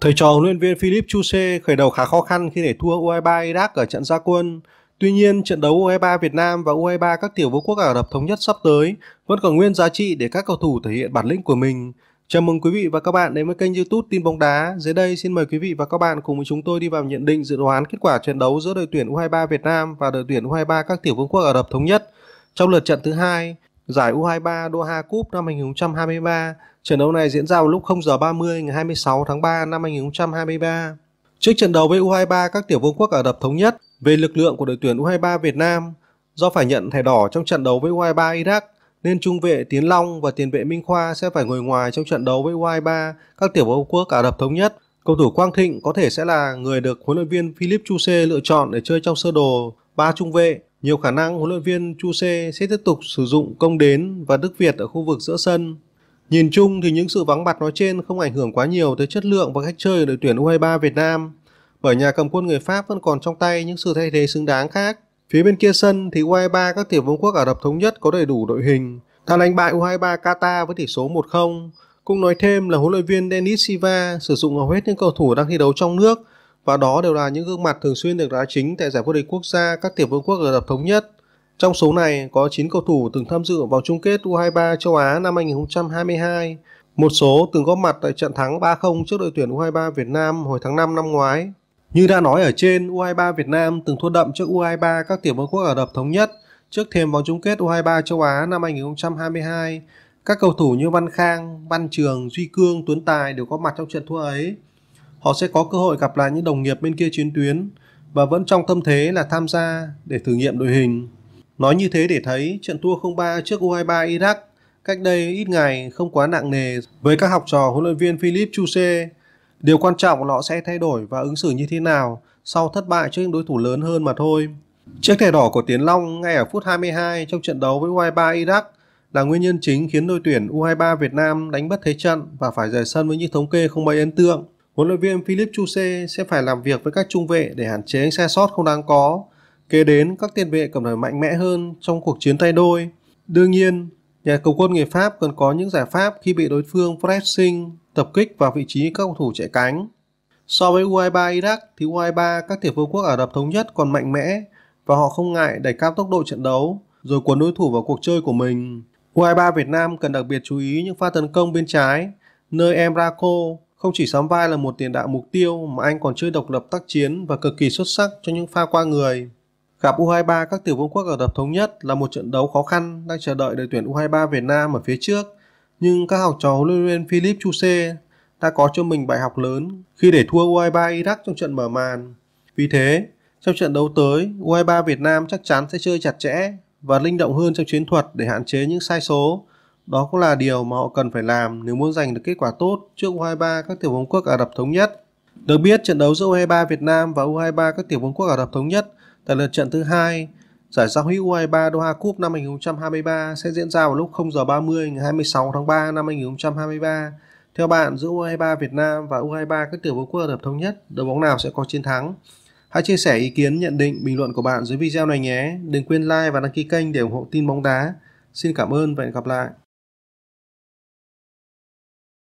Thầy trò huấn luyện viên Philip Chuse khởi đầu khá khó khăn khi để thua U23 Iraq ở trận gia quân. Tuy nhiên, trận đấu U23 Việt Nam và U23 các tiểu vương quốc Ả Rập Thống nhất sắp tới vẫn còn nguyên giá trị để các cầu thủ thể hiện bản lĩnh của mình. Chào mừng quý vị và các bạn đến với kênh youtube Tin Bóng Đá. Dưới đây xin mời quý vị và các bạn cùng với chúng tôi đi vào nhận định dự đoán kết quả trận đấu giữa đội tuyển U23 Việt Nam và đội tuyển U23 các tiểu vương quốc Ả Rập Thống nhất trong lượt trận thứ hai giải U23 Doha Cup năm 2023 Trận đấu này diễn ra vào lúc 0 giờ 30 ngày 26 tháng 3 năm 2023. Trước trận đấu với U23 các tiểu vương quốc Ả Rập thống nhất về lực lượng của đội tuyển U23 Việt Nam, do phải nhận thẻ đỏ trong trận đấu với U23 Iraq nên trung vệ Tiến Long và tiền vệ Minh Khoa sẽ phải ngồi ngoài trong trận đấu với U23 các tiểu vương quốc Ả Rập thống nhất. Cầu thủ Quang Thịnh có thể sẽ là người được huấn luyện viên Philip Chu Chuse lựa chọn để chơi trong sơ đồ ba trung vệ. Nhiều khả năng huấn luyện viên Chu Chuse sẽ tiếp tục sử dụng công đến và Đức Việt ở khu vực giữa sân. Nhìn chung thì những sự vắng mặt nói trên không ảnh hưởng quá nhiều tới chất lượng và cách chơi của đội tuyển U23 Việt Nam, bởi nhà cầm quân người Pháp vẫn còn trong tay những sự thay thế xứng đáng khác. Phía bên kia sân thì U23 các tiểu vương quốc Ả Rập Thống Nhất có đầy đủ đội hình, đã đánh bại U23 Qatar với tỷ số 1-0. Cũng nói thêm là huấn luyện viên Denis Silva sử dụng hầu hết những cầu thủ đang thi đấu trong nước và đó đều là những gương mặt thường xuyên được đá chính tại giải vô địch quốc gia các tiểu vương quốc Ả Rập Thống Nhất. Trong số này có 9 cầu thủ từng tham dự vòng chung kết U23 châu Á năm 2022, một số từng góp mặt tại trận thắng 3-0 trước đội tuyển U23 Việt Nam hồi tháng 5 năm ngoái. Như đã nói ở trên, U23 Việt Nam từng thua đậm trước U23 các tiểu vương quốc Ả Rập Thống Nhất trước thêm vòng chung kết U23 châu Á năm 2022. Các cầu thủ như Văn Khang, Văn Trường, Duy Cương, Tuấn Tài đều có mặt trong trận thua ấy. Họ sẽ có cơ hội gặp lại những đồng nghiệp bên kia chiến tuyến và vẫn trong tâm thế là tham gia để thử nghiệm đội hình. Nói như thế để thấy trận thua 0-3 trước U23 Iraq cách đây ít ngày không quá nặng nề với các học trò huấn luyện viên Philip Chuse. Điều quan trọng là họ sẽ thay đổi và ứng xử như thế nào sau thất bại trước những đối thủ lớn hơn mà thôi. Chiếc thẻ đỏ của Tiến Long ngay ở phút 22 trong trận đấu với U23 Iraq là nguyên nhân chính khiến đội tuyển U23 Việt Nam đánh bất thế trận và phải rời sân với những thống kê không mấy ấn tượng. Huấn luyện viên Philip Chuse sẽ phải làm việc với các trung vệ để hạn chế những sai sót không đáng có Kế đến, các tiền vệ cần phải mạnh mẽ hơn trong cuộc chiến tay đôi. Đương nhiên, nhà cầu quân người Pháp cần có những giải pháp khi bị đối phương pressing, tập kích vào vị trí các cầu thủ chạy cánh. So với U23 Iraq thì U23 các tiểu vương quốc Ả Rập Thống Nhất còn mạnh mẽ và họ không ngại đẩy cao tốc độ trận đấu rồi cuốn đối thủ vào cuộc chơi của mình. U23 Việt Nam cần đặc biệt chú ý những pha tấn công bên trái, nơi Emraco không chỉ sắm vai là một tiền đạo mục tiêu mà anh còn chơi độc lập tác chiến và cực kỳ xuất sắc cho những pha qua người. Gặp U23 các tiểu vương quốc Ả Rập Thống Nhất là một trận đấu khó khăn đang chờ đợi đội tuyển U23 Việt Nam ở phía trước, nhưng các học trò huấn luyện viên Philip Chuse đã có cho mình bài học lớn khi để thua U23 Iraq trong trận mở màn. Vì thế, trong trận đấu tới, U23 Việt Nam chắc chắn sẽ chơi chặt chẽ và linh động hơn trong chiến thuật để hạn chế những sai số. Đó cũng là điều mà họ cần phải làm nếu muốn giành được kết quả tốt trước U23 các tiểu vương quốc Ả Rập Thống Nhất. Được biết, trận đấu giữa U23 Việt Nam và U23 các tiểu vương quốc Ả Rập Thống Nhất Tại lượt trận thứ hai, giải giao hữu U23 Doha Cup năm 2023 sẽ diễn ra vào lúc 0 giờ 30 ngày 26 tháng 3 năm 2023. Theo bạn, giữa U23 Việt Nam và U23 các tiểu vương quốc Ả Rập Thống Nhất, đội bóng nào sẽ có chiến thắng? Hãy chia sẻ ý kiến, nhận định, bình luận của bạn dưới video này nhé. Đừng quên like và đăng ký kênh để ủng hộ tin bóng đá. Xin cảm ơn và hẹn gặp lại.